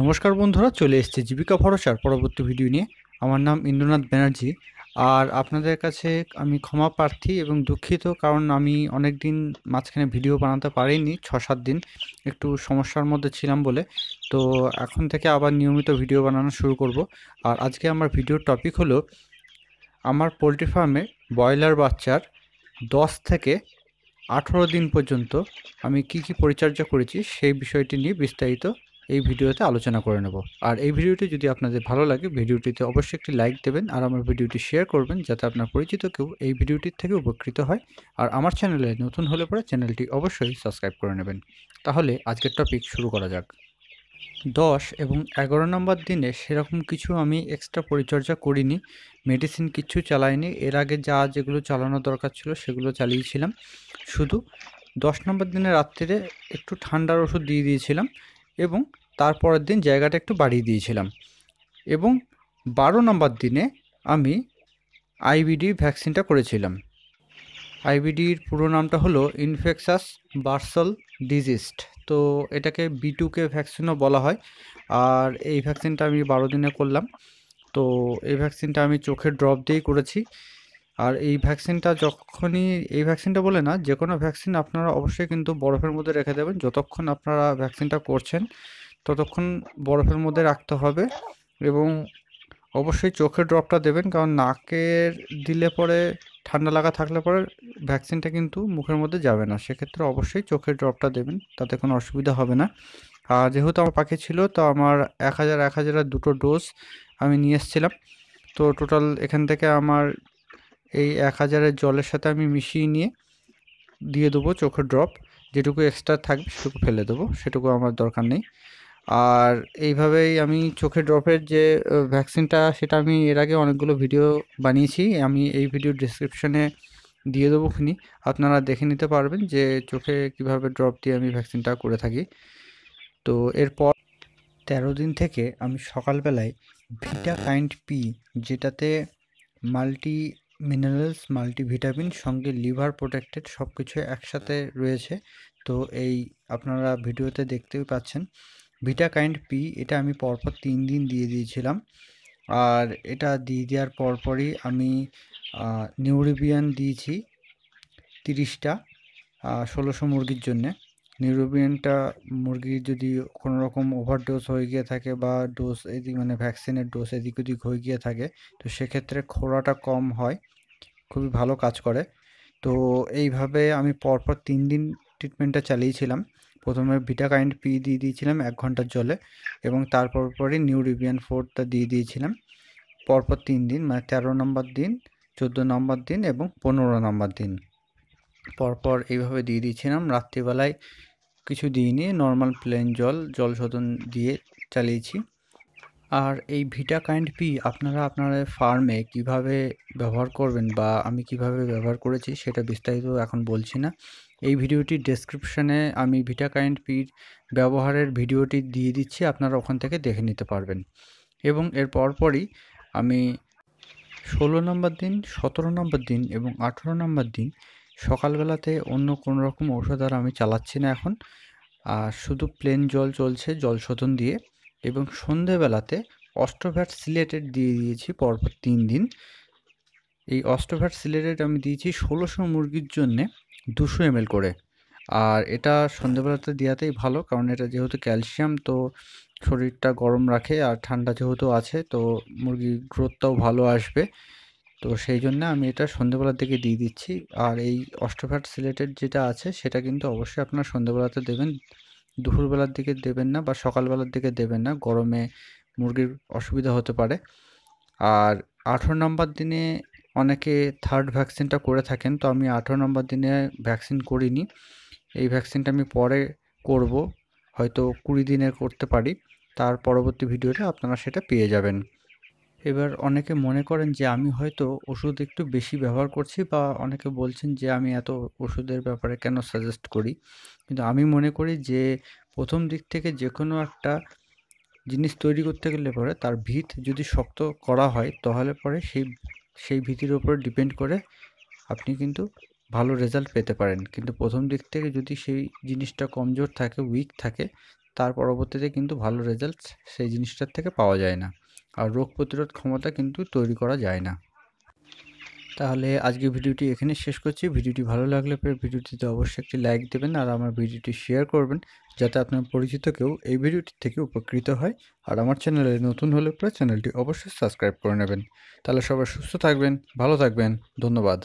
নমস্কার বন্ধুরা চলে এসছে জীবিকা ভরসার পরবর্তী ভিডিও নিয়ে আমার নাম ইন্দ্রনাথ ব্যানার্জি আর আপনাদের কাছে আমি ক্ষমা প্রার্থী এবং দুঃখিত কারণ আমি অনেক দিন মাঝখানে ভিডিও বানাতে পারিনি ছ সাত দিন একটু সমস্যার মধ্যে ছিলাম বলে তো এখন থেকে আবার নিয়মিত ভিডিও বানানো শুরু করব আর আজকে আমার ভিডিওর টপিক হলো আমার পোলট্রি ফার্মে ব্রয়লার বাচ্চার দশ থেকে আঠেরো দিন পর্যন্ত আমি কি কি পরিচর্যা করেছি সেই বিষয়টি নিয়ে বিস্তারিত এই ভিডিওতে আলোচনা করে নেব আর এই ভিডিওটি যদি আপনাদের ভালো লাগে ভিডিওটিতে অবশ্যই একটি লাইক দেবেন আর আমার ভিডিওটি শেয়ার করবেন যাতে আপনার পরিচিত কেউ এই ভিডিওটির থেকে উপকৃত হয় আর আমার চ্যানেলে নতুন হলে পরে চ্যানেলটি অবশ্যই সাবস্ক্রাইব করে নেবেন তাহলে আজকের টপিক শুরু করা যাক দশ এবং এগারো নম্বর দিনে সেরকম কিছু আমি এক্সট্রা পরিচর্যা করিনি মেডিসিন কিছু চালাইনি এর আগে যা যেগুলো চালানো দরকার ছিল সেগুলো চালিয়েছিলাম শুধু দশ নম্বর দিনে রাত্রিরে একটু ঠান্ডার ওষুধ দিয়ে দিয়েছিলাম এবং তারপরের দিন জায়গাটা একটু বাড়িয়ে দিয়েছিলাম এবং বারো নম্বর দিনে আমি আইবিডি ভ্যাকসিনটা করেছিলাম আইবিডির পুরো নামটা হলো ইনফেকশাস বার্সল ডিজিস্ট তো এটাকে বিটুকে ভ্যাকসিনও বলা হয় আর এই ভ্যাকসিনটা আমি বারো দিনে করলাম তো এই ভ্যাকসিনটা আমি চোখের ড্রপ দিয়েই করেছি আর এই ভ্যাকসিনটা যখনই এই ভ্যাকসিনটা বলে না যে কোনো ভ্যাকসিন আপনারা অবশ্যই কিন্তু বরফের মধ্যে রেখে দেবেন যতক্ষণ আপনারা ভ্যাকসিনটা করছেন ততক্ষণ বরফের মধ্যে রাখতে হবে এবং অবশ্যই চোখের ড্রপটা দেবেন কারণ নাকের দিলে পরে ঠান্ডা লাগা থাকলে পরে ভ্যাকসিনটা কিন্তু মুখের মধ্যে যাবে না সেক্ষেত্রে অবশ্যই চোখের ড্রপটা দেবেন তাতে কোনো অসুবিধা হবে না আর যেহেতু আমার পাখি ছিল তো আমার এক হাজার এক হাজার দুটো ডোজ আমি নিয়ে এসেছিলাম তো টোটাল এখান থেকে আমার এই এক হাজারের জলের সাথে আমি মিশিয়ে নিয়ে দিয়ে দেবো চোখের ড্রপ যেটুকু এক্সট্রা থাকবে সেটুকু ফেলে দেবো সেটুকু আমার দরকার নেই আর এইভাবেই আমি চোখের ড্রপের যে ভ্যাকসিনটা সেটা আমি এর আগে অনেকগুলো ভিডিও বানিয়েছি আমি এই ভিডিও ডিসক্রিপশনে দিয়ে দেবো খুনি আপনারা দেখে নিতে পারবেন যে চোখে কিভাবে ড্রপ দিয়ে আমি ভ্যাকসিনটা করে থাকি তো এরপর তেরো দিন থেকে আমি সকালবেলায় ভিটা কাইন্ড পি যেটাতে মাল্টি মিনারেলস মাল্টিভিটামিন সঙ্গে লিভার প্রোটেক্টেড সব কিছু একসাথে রয়েছে তো এই আপনারা ভিডিওতে দেখতেই পাচ্ছেন ভিটা কাইন্ড পি এটা আমি পরপর তিন দিন দিয়ে দিয়েছিলাম আর এটা দিয়ে দেওয়ার পরপরই আমি নিউরোবিয়ান দিয়েছি তিরিশটা ষোলোশো মুরগির জন্যে নিউরোবিয়ানটা মুরগির যদি কোনো রকম ওভারডোজ হয়ে গিয়ে থাকে বা ডোজ এদিক মানে ভ্যাকসিনের ডোজ এদিক ওদিক হয়ে গিয়ে থাকে তো সেক্ষেত্রে খোড়াটা কম হয় খুবই ভালো কাজ করে তো এইভাবে আমি পরপর তিন দিন ট্রিটমেন্টটা চালিয়েছিলাম প্রথমে ভিটা কাইন্ড পি দিয়ে দিয়েছিলাম এক ঘন্টার জলে এবং তারপর পরই নিউ রিভিয়ান ফোরটা দিয়ে দিয়েছিলাম পরপর তিন দিন মানে তেরো নম্বর দিন চোদ্দো নম্বর দিন এবং পনেরো নম্বর দিন পরপর এইভাবে দিয়ে দিয়েছিলাম রাত্রিবেলায় কিছু দিইনি নর্মাল প্লেন জল জল শোধন দিয়ে চালিয়েছি আর এই ভিটা কাইন্ড পি আপনারা আপনারা ফার্মে কিভাবে ব্যবহার করবেন বা আমি কিভাবে ব্যবহার করেছি সেটা বিস্তারিত এখন বলছি না এই ভিডিওটি ডেসক্রিপশানে আমি ভিটা কাইন্ড পির ব্যবহারের ভিডিওটি দিয়ে দিচ্ছি আপনারা ওখান থেকে দেখে নিতে পারবেন এবং এর পরপরই আমি ষোলো নম্বর দিন সতেরো নম্বর দিন এবং আঠেরো নম্বর দিন সকালবেলাতে অন্য কোনো রকম ঔষধ আর আমি চালাচ্ছি না এখন আর শুধু প্লেন জল চলছে জল শোধন দিয়ে এবং সন্ধেবেলাতে অষ্টভ্যাট সিলেটেড দিয়ে দিয়েছি পরপর তিন দিন এই অষ্টভ্যাট সিলেটেড আমি দিয়েছি ষোলোশো মুরগির জন্যে দুশো এম করে আর এটা সন্ধেবেলাতে দেওয়াতেই ভালো কারণ এটা যেহেতু ক্যালসিয়াম তো শরীরটা গরম রাখে আর ঠান্ডা যেহেতু আছে তো মুরগির গ্রোথটাও ভালো আসবে তো সেই জন্য আমি এটা সন্ধেবেলার দিকে দিয়ে দিচ্ছি আর এই অষ্টভ্যাট সিলেটেড যেটা আছে সেটা কিন্তু অবশ্যই আপনার সন্ধেবেলাতে দেবেন দুপুরবেলার দিকে দেবেন না বা সকালবেলার দিকে দেবেন না গরমে মুরগির অসুবিধা হতে পারে আর আঠেরো নম্বর দিনে অনেকে থার্ড ভ্যাকসিনটা করে থাকেন তো আমি আঠেরো নম্বর দিনে ভ্যাকসিন করিনি এই ভ্যাকসিনটা আমি পরে করব হয়তো কুড়ি দিনে করতে পারি তার পরবর্তী ভিডিওটা আপনারা সেটা পেয়ে যাবেন এবার অনেকে মনে করেন যে আমি হয়তো ওষুধ একটু বেশি ব্যবহার করছি বা অনেকে বলছেন যে আমি এত ওষুধের ব্যাপারে কেন সাজেস্ট করি কিন্তু আমি মনে করি যে প্রথম দিক থেকে যে কোনো একটা জিনিস তৈরি করতে গেলে পরে তার ভিত যদি শক্ত করা হয় তাহলে পরে সেই সেই ভীতির ওপর ডিপেন্ড করে আপনি কিন্তু ভালো রেজাল্ট পেতে পারেন কিন্তু প্রথম দিক থেকে যদি সেই জিনিসটা কমজোর থাকে উইক থাকে তার পরবর্তীতে কিন্তু ভালো রেজাল্ট সেই জিনিসটার থেকে পাওয়া যায় না আর রোগ প্রতিরোধ ক্ষমতা কিন্তু তৈরি করা যায় না তাহলে আজকে ভিডিওটি এখানে শেষ করছি ভিডিওটি ভালো লাগলে পরে ভিডিওটিতে অবশ্যই একটি লাইক দেবেন আর আমার ভিডিওটি শেয়ার করবেন যাতে আপনার পরিচিত কেউ এই ভিডিওটি থেকে উপকৃত হয় আর আমার চ্যানেলে নতুন হলে পরে চ্যানেলটি অবশ্যই সাবস্ক্রাইব করে নেবেন তাহলে সবাই সুস্থ থাকবেন ভালো থাকবেন ধন্যবাদ